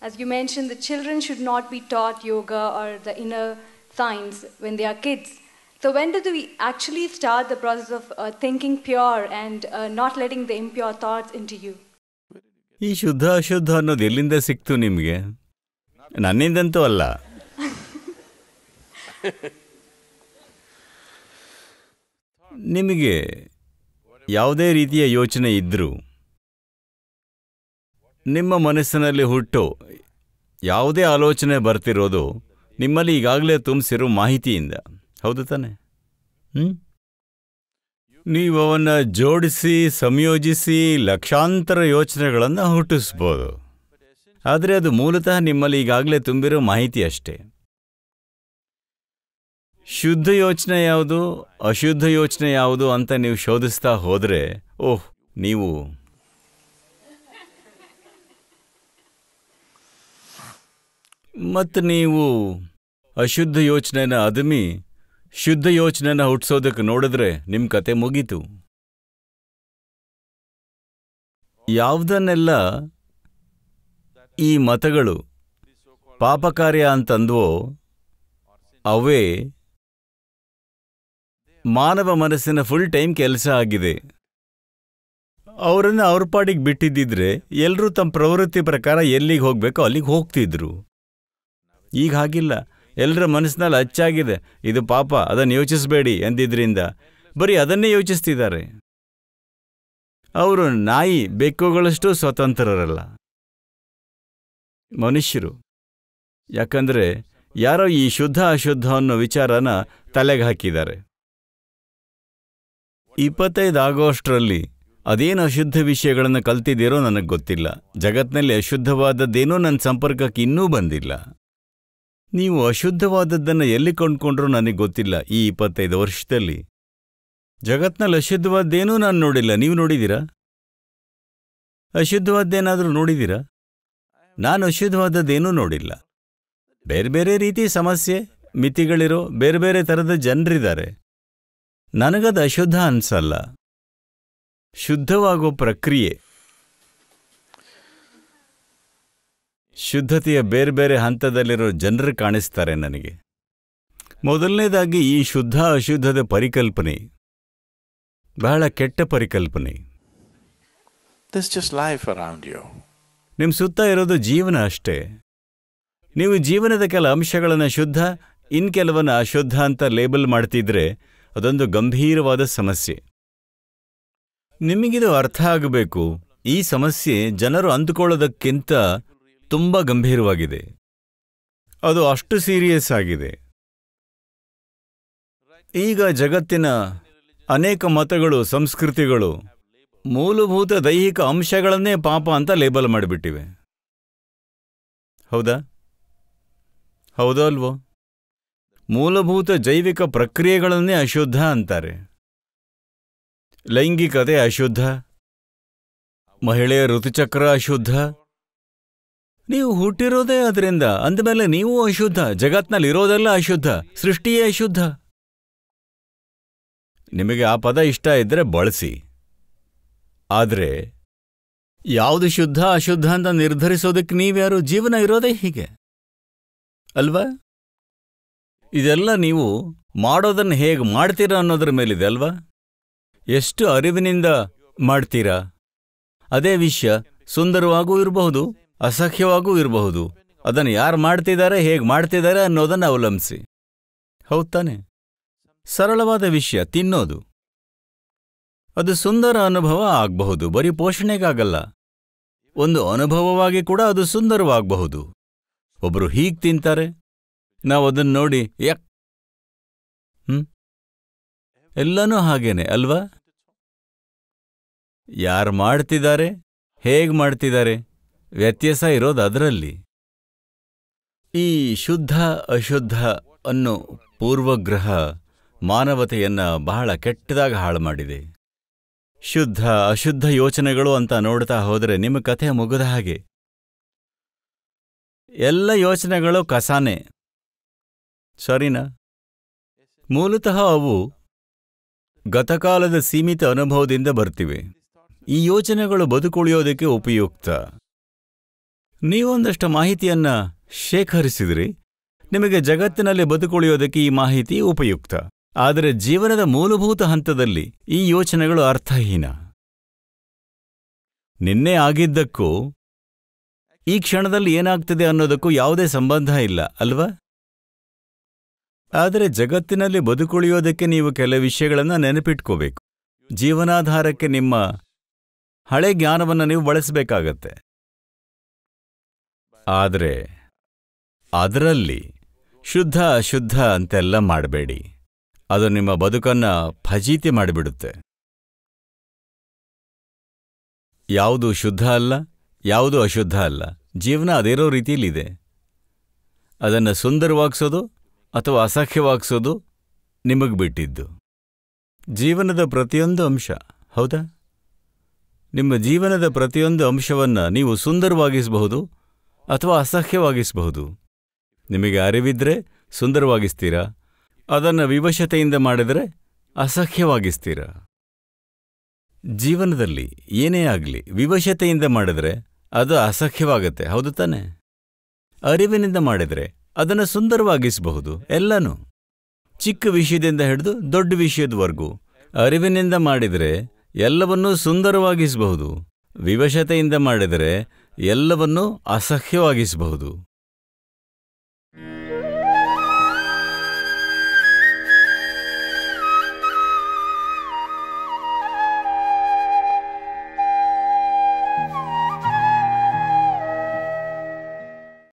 As you mentioned, the children should not be taught yoga or the inner signs when they are kids. So, when do we actually start the process of uh, thinking pure and uh, not letting the impure thoughts into you? ಈ ಶುದ್ಧ ಅಶುದ್ಧ ಅನ್ನೋದು ಎಲ್ಲಿಂದ ಸಿಕ್ತು ನಿಮಗೆ ನನ್ನಿಂದಂತೂ ಅಲ್ಲ ನಿಮಗೆ ಯಾವುದೇ ರೀತಿಯ ಯೋಚನೆ ಇದ್ದರೂ ನಿಮ್ಮ ಮನಸ್ಸಿನಲ್ಲಿ ಹುಟ್ಟು ಯಾವುದೇ ಆಲೋಚನೆ ಬರ್ತಿರೋದು ನಿಮ್ಮಲ್ಲಿ ಈಗಾಗಲೇ ತುಂಬಿಸಿರೋ ಮಾಹಿತಿಯಿಂದ ಹೌದು ತಾನೆ ಹ್ಞೂ ನೀವು ಅವನ್ನು ಜೋಡಿಸಿ ಸಂಯೋಜಿಸಿ ಲಕ್ಷಾಂತರ ಯೋಚನೆಗಳನ್ನು ಹುಟ್ಟಿಸ್ಬೋದು ಆದರೆ ಅದು ಮೂಲತಃ ನಿಮ್ಮಲ್ಲಿ ಈಗಾಗಲೇ ತುಂಬಿರೋ ಮಾಹಿತಿ ಅಷ್ಟೇ ಶುದ್ಧ ಯೋಚನೆ ಯಾವುದು ಅಶುದ್ಧ ಯೋಚನೆ ಯಾವುದು ಅಂತ ನೀವು ಶೋಧಿಸ್ತಾ ಹೋದರೆ ಓಹ್ ನೀವು ಮತ್ ನೀವು ಅಶುದ್ಧ ಯೋಚನೆನ ಅದುಮಿ ಶುದ್ಧ ಯೋಚನೆನ ಹುಟ್ಟಿಸೋದಕ್ಕೆ ನೋಡಿದ್ರೆ ನಿಮ್ಮ ಕತೆ ಮುಗೀತು ಯಾವುದನ್ನೆಲ್ಲ ಈ ಮತಗಳು ಪಾಪಕಾರ್ಯ ಅಂತಂದ್ವೋ ಅವೇ ಮಾನವ ಮನಸ್ಸಿನ ಫುಲ್ ಟೈಮ್ ಕೆಲಸ ಆಗಿದೆ ಅವರನ್ನು ಅವ್ರ ಪಾಡಿಗೆ ಬಿಟ್ಟಿದ್ದಿದ್ರೆ ಎಲ್ಲರೂ ತಮ್ಮ ಪ್ರವೃತ್ತಿ ಪ್ರಕಾರ ಎಲ್ಲಿಗೆ ಹೋಗ್ಬೇಕೋ ಅಲ್ಲಿಗೆ ಹೋಗ್ತಿದ್ರು ಈಗ ಹಾಗಿಲ್ಲ ಎಲ್ಲರ ಮನಸ್ಸಿನಲ್ಲಿ ಅಚ್ಚಾಗಿದೆ ಇದು ಪಾಪ ಅದನ್ನು ಯೋಚಿಸಬೇಡಿ ಎಂದಿದ್ರಿಂದ ಬರೀ ಅದನ್ನೇ ಯೋಚಿಸ್ತಿದ್ದಾರೆ ಅವರು ನಾಯಿ ಬೆಕ್ಕುಗಳಷ್ಟು ಸ್ವತಂತ್ರರಲ್ಲ ಮನುಷ್ಯರು ಯಾಕಂದರೆ ಯಾರೋ ಈ ಶುದ್ಧ ಅಶುದ್ಧ ಅನ್ನೋ ವಿಚಾರನ ತಲೆಗೆ ಹಾಕಿದ್ದಾರೆ ಇಪ್ಪತ್ತೈದು ಆಗೋಷ್ಟರಲ್ಲಿ ಅದೇನು ಅಶುದ್ಧ ವಿಷಯಗಳನ್ನು ಕಲ್ತಿದ್ದೀರೋ ನನಗೆ ಗೊತ್ತಿಲ್ಲ ಜಗತ್ನಲ್ಲಿ ಅಶುದ್ಧವಾದದ್ದೇನೂ ನನ್ನ ಸಂಪರ್ಕಕ್ಕೆ ಇನ್ನೂ ಬಂದಿಲ್ಲ ನೀವು ಅಶುದ್ಧವಾದದ್ದನ್ನು ಎಲ್ಲಿ ಕೊಂಡ್ಕೊಂಡ್ರೂ ನನಗೆ ಗೊತ್ತಿಲ್ಲ ಈ ಇಪ್ಪತ್ತೈದು ವರ್ಷದಲ್ಲಿ ಜಗತ್ನಲ್ಲಿ ಅಶುದ್ಧವಾದ್ದೇನೂ ನಾನು ನೋಡಿಲ್ಲ ನೀವು ನೋಡಿದ್ದೀರಾ ಅಶುದ್ಧವಾದ್ದೇನಾದರೂ ನೋಡಿದ್ದೀರಾ ನಾನು ಅಶುದ್ಧವಾದದ್ದೇನೂ ನೋಡಿಲ್ಲ ಬೇರೆ ಬೇರೆ ರೀತಿ ಸಮಸ್ಯೆ ಮಿತಿಗಳಿರೋ ಬೇರೆ ಬೇರೆ ಥರದ ಜನರಿದ್ದಾರೆ ನನಗದು ಅಶುದ್ಧ ಅನ್ಸಲ್ಲ ಶುದ್ಧವಾಗೋ ಪ್ರಕ್ರಿಯೆ ಶುದ್ಧತೆಯ ಬೇರೆ ಬೇರೆ ಹಂತದಲ್ಲಿರೋ ಜನರು ಕಾಣಿಸ್ತಾರೆ ನನಗೆ ಮೊದಲನೇದಾಗಿ ಈ ಶುದ್ಧ ಅಶುದ್ಧದ ಪರಿಕಲ್ಪನೆ ಬಹಳ ಕೆಟ್ಟ ಪರಿಕಲ್ಪನೆ ನಿಮ್ಮ ಸುತ್ತ ಇರೋದು ಜೀವನ ಅಷ್ಟೇ ನೀವು ಜೀವನದ ಕೆಲ ಅಂಶಗಳನ್ನು ಶುದ್ಧ ಇನ್ ಕೆಲವನ್ನು ಅಶುದ್ಧ ಅಂತ ಲೇಬಲ್ ಮಾಡ್ತಿದ್ರೆ ಅದೊಂದು ಗಂಭೀರವಾದ ಸಮಸ್ಯೆ ನಿಮಗಿದು ಅರ್ಥ ಆಗಬೇಕು ಈ ಸಮಸ್ಯೆ ಜನರು ಅಂದುಕೊಳ್ಳೋದಕ್ಕಿಂತ ತುಂಬ ಗಂಭೀರವಾಗಿದೆ ಅದು ಅಷ್ಟು ಸೀರಿಯಸ್ ಆಗಿದೆ ಈಗ ಜಗತ್ತಿನ ಅನೇಕ ಮತಗಳು ಸಂಸ್ಕೃತಿಗಳು ಮೂಲಭೂತ ದೈಹಿಕ ಅಂಶಗಳನ್ನೇ ಪಾಪ ಅಂತ ಲೇಬಲ್ ಮಾಡಿಬಿಟ್ಟಿವೆ ಹೌದಾ ಹೌದಾ ಅಲ್ವೋ ಮೂಲಭೂತ ಜೈವಿಕ ಪ್ರಕ್ರಿಯೆಗಳನ್ನೇ ಅಶುದ್ಧ ಅಂತಾರೆ ಲೈಂಗಿಕತೆ ಅಶುದ್ಧ ಮಹಿಳೆಯ ಋತುಚಕ್ರ ಅಶುದ್ಧ ನೀವು ಹುಟ್ಟಿರೋದೇ ಅದರಿಂದ ಅಂದಮೇಲೆ ನೀವು ಅಶುದ್ಧ ಜಗತ್ನಲ್ಲಿರೋದೆಲ್ಲ ಅಶುದ್ಧ ಸೃಷ್ಟಿಯೇ ಅಶುದ್ಧ ನಿಮಗೆ ಆ ಪದ ಇಷ್ಟ ಇದ್ರೆ ಬಳಸಿ ಆದರೆ ಯಾವುದು ಶುದ್ಧ ಅಶುದ್ಧ ಅಂತ ನಿರ್ಧರಿಸೋದಕ್ಕೆ ನೀವ್ಯಾರು ಜೀವನ ಇರೋದೇ ಹೀಗೆ ಅಲ್ವಾ ಇದೆಲ್ಲ ನೀವು ಮಾಡೋದನ್ನು ಹೇಗೆ ಮಾಡ್ತೀರಾ ಅನ್ನೋದ್ರ ಮೇಲಿದೆ ಅಲ್ವಾ ಎಷ್ಟು ಅರಿವಿನಿಂದ ಮಾಡ್ತೀರಾ ಅದೇ ವಿಷಯ ಸುಂದರವಾಗೂ ಇರಬಹುದು ಅಸಹ್ಯವಾಗೂ ಇರಬಹುದು ಅದನ್ನು ಯಾರು ಮಾಡ್ತಿದ್ದಾರೆ ಹೇಗೆ ಮಾಡ್ತಿದ್ದಾರೆ ಅನ್ನೋದನ್ನು ಅವಲಂಬಿಸಿ ಹೌದಾನೆ ಸರಳವಾದ ವಿಷಯ ತಿನ್ನೋದು ಅದು ಸುಂದರ ಅನುಭವ ಆಗಬಹುದು ಬರೀ ಪೋಷಣೆಗಾಗಲ್ಲ ಒಂದು ಅನುಭವವಾಗಿ ಕೂಡ ಅದು ಸುಂದರವಾಗಬಹುದು ಒಬ್ಬರು ಹೀಗೆ ತಿಂತಾರೆ ನಾವು ಅದನ್ನು ನೋಡಿ ಯಕ್ ಎಲ್ಲನೂ ಹಾಗೇನೆ ಅಲ್ವಾ ಯಾರು ಮಾಡ್ತಿದ್ದಾರೆ ಹೇಗೆ ಮಾಡ್ತಿದ್ದಾರೆ ವ್ಯತ್ಯಾಸ ಇರೋದು ಅದರಲ್ಲಿ ಈ ಶುದ್ಧ ಅಶುದ್ಧ ಅನ್ನೋ ಪೂರ್ವಗ್ರಹ ಮಾನವತೆಯನ್ನ ಬಹಳ ಕೆಟ್ಟದಾಗ ಹಾಳು ಮಾಡಿದೆ ಶುದ್ಧ ಅಶುದ್ಧ ಯೋಚನೆಗಳು ಅಂತ ನೋಡ್ತಾ ಹೋದರೆ ನಿಮ್ಮ ಕಥೆ ಮುಗಿದ ಹಾಗೆ ಎಲ್ಲ ಯೋಚನೆಗಳು ಕಸಾನೆ ಸರಿನಾ ಮೂಲತಃ ಅವು ಗತಕಾಲದ ಸೀಮಿತ ಅನುಭವದಿಂದ ಬರ್ತಿವೆ ಈ ಯೋಚನೆಗಳು ಬದುಕುಳಿಯೋದಕ್ಕೆ ಉಪಯುಕ್ತ ನೀವೊಂದಷ್ಟು ಮಾಹಿತಿಯನ್ನು ಶೇಖರಿಸಿದ್ರಿ ನಿಮಗೆ ಜಗತ್ತಿನಲ್ಲಿ ಬದುಕುಳಿಯೋದಕ್ಕೆ ಈ ಮಾಹಿತಿ ಉಪಯುಕ್ತ ಆದರೆ ಜೀವನದ ಮೂಲಭೂತ ಹಂತದಲ್ಲಿ ಈ ಯೋಚನೆಗಳು ಅರ್ಥಹೀನ ನಿನ್ನೆ ಆಗಿದ್ದಕ್ಕೂ ಈ ಕ್ಷಣದಲ್ಲಿ ಏನಾಗ್ತದೆ ಅನ್ನೋದಕ್ಕೂ ಯಾವುದೇ ಸಂಬಂಧ ಇಲ್ಲ ಅಲ್ವಾ ಆದರೆ ಜಗತ್ತಿನಲ್ಲಿ ಬದುಕುಳಿಯೋದಕ್ಕೆ ನೀವು ಕೆಲ ವಿಷಯಗಳನ್ನು ನೆನಪಿಟ್ಕೋಬೇಕು ಜೀವನಾಧಾರಕ್ಕೆ ನಿಮ್ಮ ಹಳೆ ಜ್ಞಾನವನ್ನು ನೀವು ಬಳಸಬೇಕಾಗತ್ತೆ ಆದರೆ ಅದರಲ್ಲಿ ಶುದ್ಧ ಅಶುದ್ಧ ಅಂತೆಲ್ಲ ಮಾಡಬೇಡಿ ಅದು ನಿಮ್ಮ ಬದುಕನ್ನ ಫಜೀತಿ ಮಾಡಿಬಿಡುತ್ತೆ ಯಾವುದು ಶುದ್ಧ ಅಲ್ಲ ಯಾವುದು ಅಶುದ್ಧ ಅಲ್ಲ ಜೀವನ ಅದೇರೋ ರೀತಿಯಲ್ಲಿದೆ ಅದನ್ನು ಸುಂದರವಾಗಿಸೋದು ಅಥವಾ ಅಸಾಖ್ಯವಾಗ್ಸೋದು ನಿಮಗೆ ಬಿಟ್ಟಿದ್ದು ಜೀವನದ ಪ್ರತಿಯೊಂದು ಅಂಶ ಹೌದಾ ನಿಮ್ಮ ಜೀವನದ ಪ್ರತಿಯೊಂದು ಅಂಶವನ್ನು ನೀವು ಸುಂದರವಾಗಿಸಬಹುದು ಅಥವಾ ಅಸಹ್ಯವಾಗಿಸಬಹುದು ನಿಮಗೆ ಅರಿವಿದ್ರೆ ಸುಂದರವಾಗಿಸ್ತೀರಾ ಅದನ್ನು ವಿವಶತೆಯಿಂದ ಮಾಡಿದರೆ ಅಸಹ್ಯವಾಗಿಸ್ತೀರ ಜೀವನದಲ್ಲಿ ಏನೇ ಆಗಲಿ ವಿವಶತೆಯಿಂದ ಮಾಡಿದರೆ ಅದು ಅಸಹ್ಯವಾಗತ್ತೆ ಹೌದು ತಾನೆ ಅರಿವಿನಿಂದ ಮಾಡಿದರೆ ಅದನ್ನು ಸುಂದರವಾಗಿಸಬಹುದು ಎಲ್ಲನೂ ಚಿಕ್ಕ ವಿಷಯದಿಂದ ಹಿಡಿದು ದೊಡ್ಡ ವಿಷಯದವರೆಗೂ ಅರಿವಿನಿಂದ ಮಾಡಿದರೆ ಎಲ್ಲವನ್ನೂ ಸುಂದರವಾಗಿಸಬಹುದು ವಿವಶತೆಯಿಂದ ಮಾಡಿದರೆ ಎಲ್ಲವನ್ನೂ ಅಸಹ್ಯವಾಗಿಸಬಹುದು